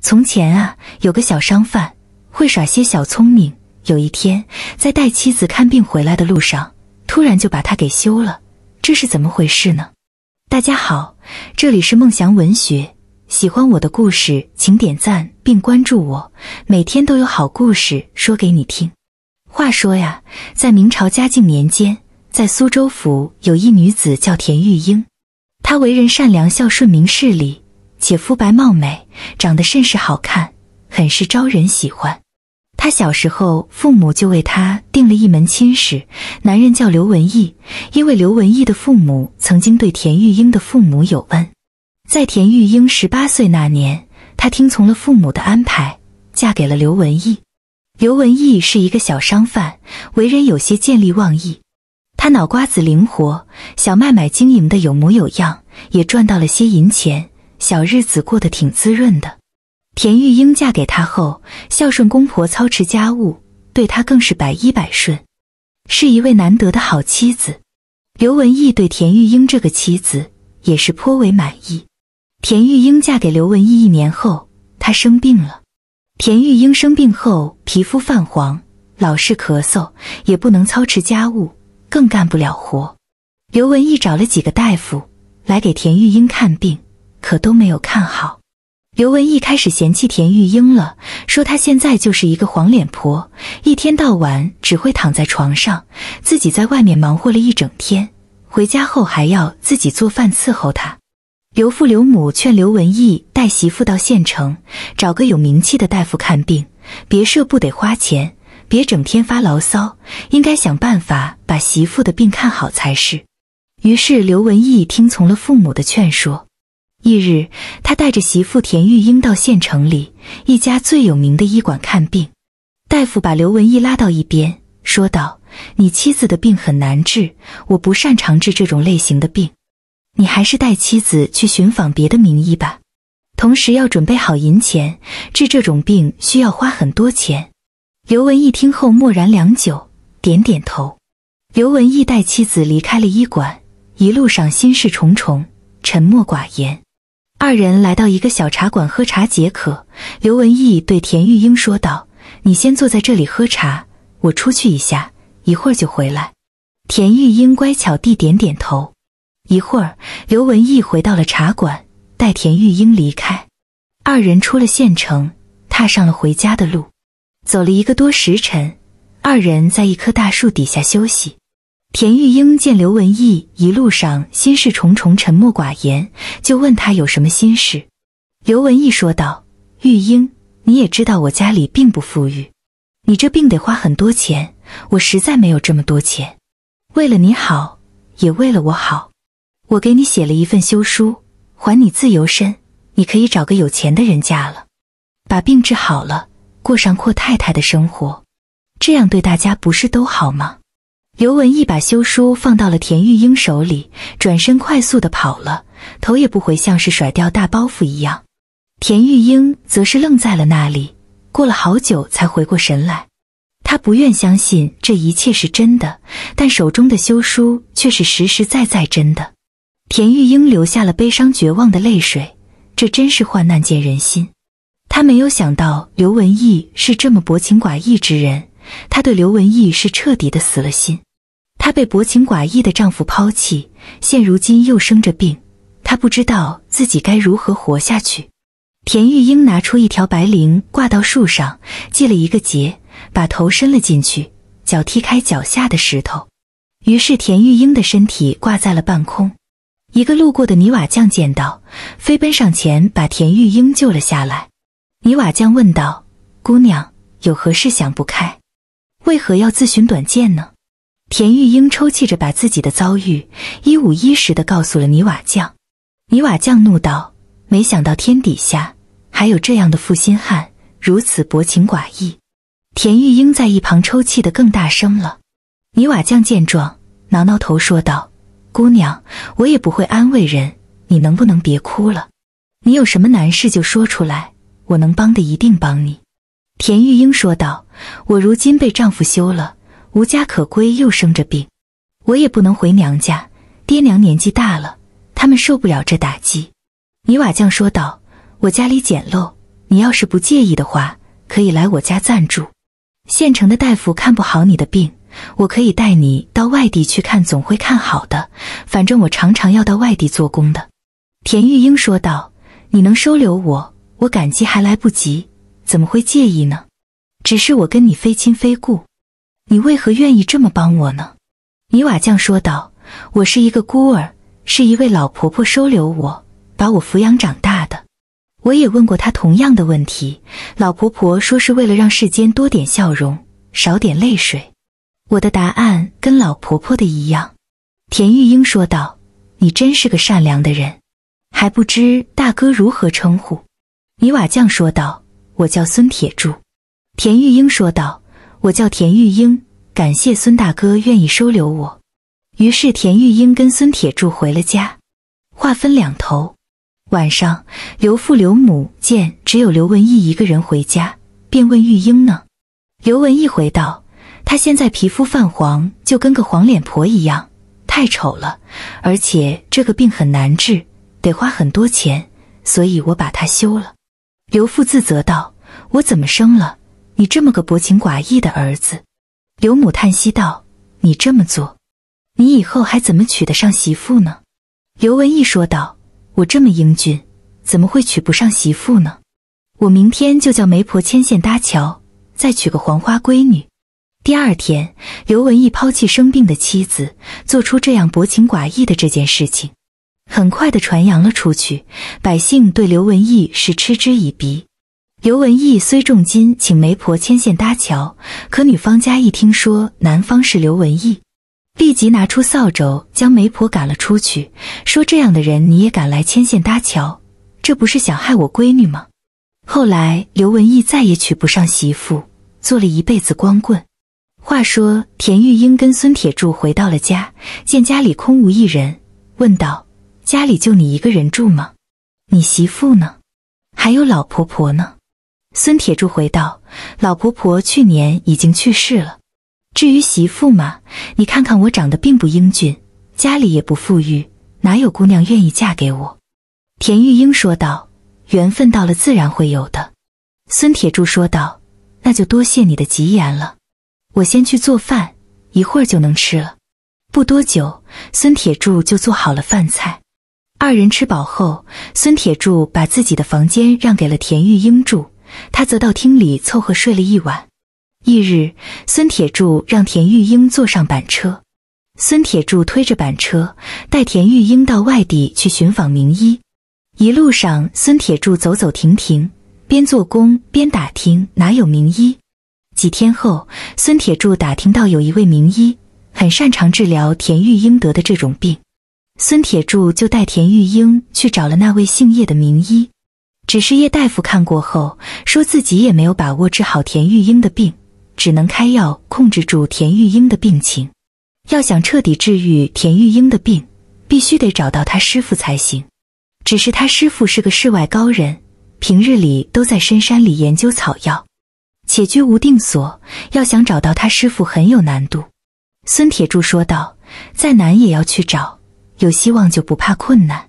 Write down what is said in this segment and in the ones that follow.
从前啊，有个小商贩会耍些小聪明。有一天，在带妻子看病回来的路上，突然就把他给休了。这是怎么回事呢？大家好，这里是梦祥文学。喜欢我的故事，请点赞并关注我，每天都有好故事说给你听。话说呀，在明朝嘉靖年间，在苏州府有一女子叫田玉英，她为人善良、孝顺、明事理。且肤白貌美，长得甚是好看，很是招人喜欢。她小时候，父母就为她定了一门亲事，男人叫刘文义。因为刘文义的父母曾经对田玉英的父母有恩，在田玉英十八岁那年，她听从了父母的安排，嫁给了刘文义。刘文义是一个小商贩，为人有些见利忘义。他脑瓜子灵活，小买经营的有模有样，也赚到了些银钱。小日子过得挺滋润的。田玉英嫁给他后，孝顺公婆，操持家务，对他更是百依百顺，是一位难得的好妻子。刘文义对田玉英这个妻子也是颇为满意。田玉英嫁给刘文义一年后，她生病了。田玉英生病后，皮肤泛黄，老是咳嗽，也不能操持家务，更干不了活。刘文义找了几个大夫来给田玉英看病。可都没有看好。刘文义开始嫌弃田玉英了，说她现在就是一个黄脸婆，一天到晚只会躺在床上，自己在外面忙活了一整天，回家后还要自己做饭伺候她。刘父刘母劝刘文义带媳妇到县城找个有名气的大夫看病，别舍不得花钱，别整天发牢骚，应该想办法把媳妇的病看好才是。于是刘文义听从了父母的劝说。翌日，他带着媳妇田玉英到县城里一家最有名的医馆看病。大夫把刘文义拉到一边，说道：“你妻子的病很难治，我不擅长治这种类型的病，你还是带妻子去寻访别的名医吧。同时要准备好银钱，治这种病需要花很多钱。”刘文义听后默然良久，点点头。刘文义带妻子离开了医馆，一路上心事重重，沉默寡言。二人来到一个小茶馆喝茶解渴。刘文义对田玉英说道：“你先坐在这里喝茶，我出去一下，一会儿就回来。”田玉英乖巧地点点头。一会儿，刘文义回到了茶馆，带田玉英离开。二人出了县城，踏上了回家的路。走了一个多时辰，二人在一棵大树底下休息。田玉英见刘文义一路上心事重重、沉默寡言，就问他有什么心事。刘文义说道：“玉英，你也知道我家里并不富裕，你这病得花很多钱，我实在没有这么多钱。为了你好，也为了我好，我给你写了一份休书，还你自由身，你可以找个有钱的人嫁了，把病治好了，过上阔太太的生活，这样对大家不是都好吗？”刘文义把休书放到了田玉英手里，转身快速的跑了，头也不回，像是甩掉大包袱一样。田玉英则是愣在了那里，过了好久才回过神来。他不愿相信这一切是真的，但手中的休书却是实实在在真的。田玉英流下了悲伤绝望的泪水，这真是患难见人心。他没有想到刘文义是这么薄情寡义之人，他对刘文义是彻底的死了心。她被薄情寡义的丈夫抛弃，现如今又生着病，她不知道自己该如何活下去。田玉英拿出一条白绫，挂到树上，系了一个结，把头伸了进去，脚踢开脚下的石头。于是田玉英的身体挂在了半空。一个路过的泥瓦匠见到，飞奔上前把田玉英救了下来。泥瓦匠问道：“姑娘有何事想不开？为何要自寻短见呢？”田玉英抽泣着把自己的遭遇一五一十的告诉了泥瓦匠，泥瓦匠怒道：“没想到天底下还有这样的负心汉，如此薄情寡义。”田玉英在一旁抽泣的更大声了。泥瓦匠见状，挠挠头说道：“姑娘，我也不会安慰人，你能不能别哭了？你有什么难事就说出来，我能帮的一定帮你。”田玉英说道：“我如今被丈夫休了。”无家可归，又生着病，我也不能回娘家。爹娘年纪大了，他们受不了这打击。”泥瓦匠说道，“我家里简陋，你要是不介意的话，可以来我家暂住。县城的大夫看不好你的病，我可以带你到外地去看，总会看好的。反正我常常要到外地做工的。”田玉英说道，“你能收留我，我感激还来不及，怎么会介意呢？只是我跟你非亲非故。”你为何愿意这么帮我呢？泥瓦匠说道：“我是一个孤儿，是一位老婆婆收留我，把我抚养长大的。我也问过她同样的问题，老婆婆说是为了让世间多点笑容，少点泪水。”我的答案跟老婆婆的一样。田玉英说道：“你真是个善良的人，还不知大哥如何称呼？”泥瓦匠说道：“我叫孙铁柱。”田玉英说道。我叫田玉英，感谢孙大哥愿意收留我。于是田玉英跟孙铁柱回了家。话分两头，晚上刘父刘母见只有刘文义一个人回家，便问玉英呢。刘文义回道：“他现在皮肤泛黄，就跟个黄脸婆一样，太丑了。而且这个病很难治，得花很多钱，所以我把他休了。”刘父自责道：“我怎么生了？”你这么个薄情寡义的儿子，刘母叹息道：“你这么做，你以后还怎么娶得上媳妇呢？”刘文义说道：“我这么英俊，怎么会娶不上媳妇呢？我明天就叫媒婆牵线搭桥，再娶个黄花闺女。”第二天，刘文义抛弃生病的妻子，做出这样薄情寡义的这件事情，很快的传扬了出去，百姓对刘文义是嗤之以鼻。刘文义虽重金请媒婆牵线搭桥，可女方家一听说男方是刘文义，立即拿出扫帚将媒婆赶了出去，说：“这样的人你也敢来牵线搭桥？这不是想害我闺女吗？”后来刘文义再也娶不上媳妇，做了一辈子光棍。话说田玉英跟孙铁柱回到了家，见家里空无一人，问道：“家里就你一个人住吗？你媳妇呢？还有老婆婆呢？”孙铁柱回道：“老婆婆去年已经去世了，至于媳妇嘛，你看看我长得并不英俊，家里也不富裕，哪有姑娘愿意嫁给我？”田玉英说道：“缘分到了，自然会有的。”孙铁柱说道：“那就多谢你的吉言了。我先去做饭，一会儿就能吃了。”不多久，孙铁柱就做好了饭菜。二人吃饱后，孙铁柱把自己的房间让给了田玉英住。他则到厅里凑合睡了一晚。翌日，孙铁柱让田玉英坐上板车，孙铁柱推着板车带田玉英到外地去寻访名医。一路上，孙铁柱走走停停，边做工边打听哪有名医。几天后，孙铁柱打听到有一位名医，很擅长治疗田玉英得的这种病。孙铁柱就带田玉英去找了那位姓叶的名医。只是叶大夫看过后，说自己也没有把握治好田玉英的病，只能开药控制住田玉英的病情。要想彻底治愈田玉英的病，必须得找到他师傅才行。只是他师傅是个世外高人，平日里都在深山里研究草药，且居无定所，要想找到他师傅很有难度。孙铁柱说道：“再难也要去找，有希望就不怕困难。”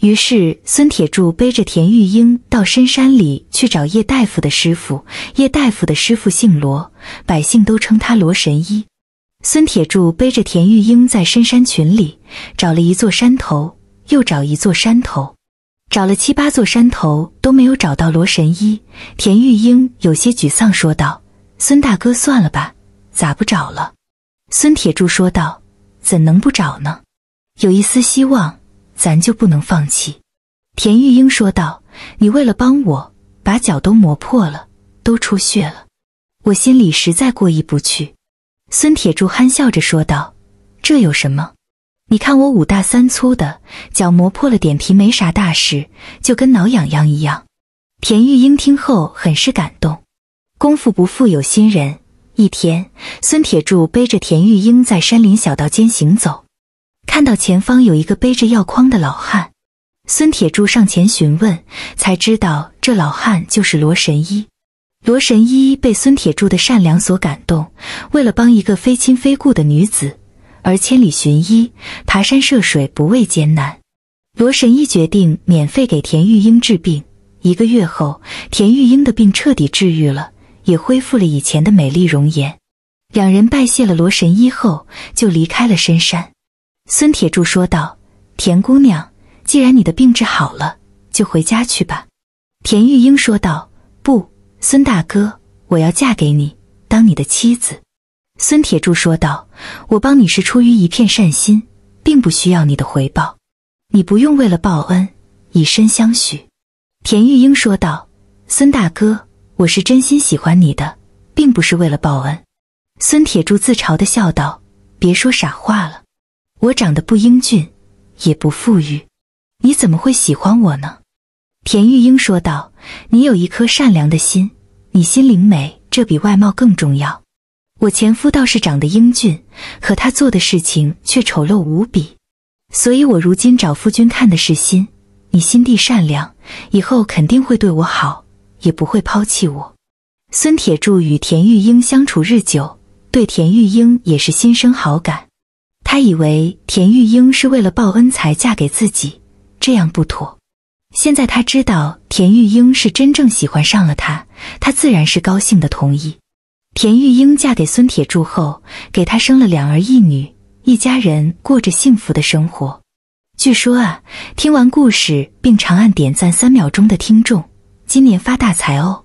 于是，孙铁柱背着田玉英到深山里去找叶大夫的师傅。叶大夫的师傅姓罗，百姓都称他罗神医。孙铁柱背着田玉英在深山群里找了一座山头，又找一座山头，找了七八座山头都没有找到罗神医。田玉英有些沮丧，说道：“孙大哥，算了吧，咋不找了？”孙铁柱说道：“怎能不找呢？有一丝希望。”咱就不能放弃，田玉英说道：“你为了帮我，把脚都磨破了，都出血了，我心里实在过意不去。”孙铁柱憨笑着说道：“这有什么？你看我五大三粗的，脚磨破了点皮，没啥大事，就跟挠痒痒一样。”田玉英听后很是感动。功夫不负有心人，一天，孙铁柱背着田玉英在山林小道间行走。看到前方有一个背着药筐的老汉，孙铁柱上前询问，才知道这老汉就是罗神医。罗神医被孙铁柱的善良所感动，为了帮一个非亲非故的女子而千里寻医，爬山涉水不畏艰难。罗神医决定免费给田玉英治病。一个月后，田玉英的病彻底治愈了，也恢复了以前的美丽容颜。两人拜谢了罗神医后，就离开了深山。孙铁柱说道：“田姑娘，既然你的病治好了，就回家去吧。”田玉英说道：“不，孙大哥，我要嫁给你，当你的妻子。”孙铁柱说道：“我帮你是出于一片善心，并不需要你的回报，你不用为了报恩以身相许。”田玉英说道：“孙大哥，我是真心喜欢你的，并不是为了报恩。”孙铁柱自嘲的笑道：“别说傻话了。”我长得不英俊，也不富裕，你怎么会喜欢我呢？田玉英说道：“你有一颗善良的心，你心灵美，这比外貌更重要。我前夫倒是长得英俊，可他做的事情却丑陋无比，所以我如今找夫君看的是心。你心地善良，以后肯定会对我好，也不会抛弃我。”孙铁柱与田玉英相处日久，对田玉英也是心生好感。他以为田玉英是为了报恩才嫁给自己，这样不妥。现在他知道田玉英是真正喜欢上了他，他自然是高兴的同意。田玉英嫁给孙铁柱后，给他生了两儿一女，一家人过着幸福的生活。据说啊，听完故事并长按点赞三秒钟的听众，今年发大财哦。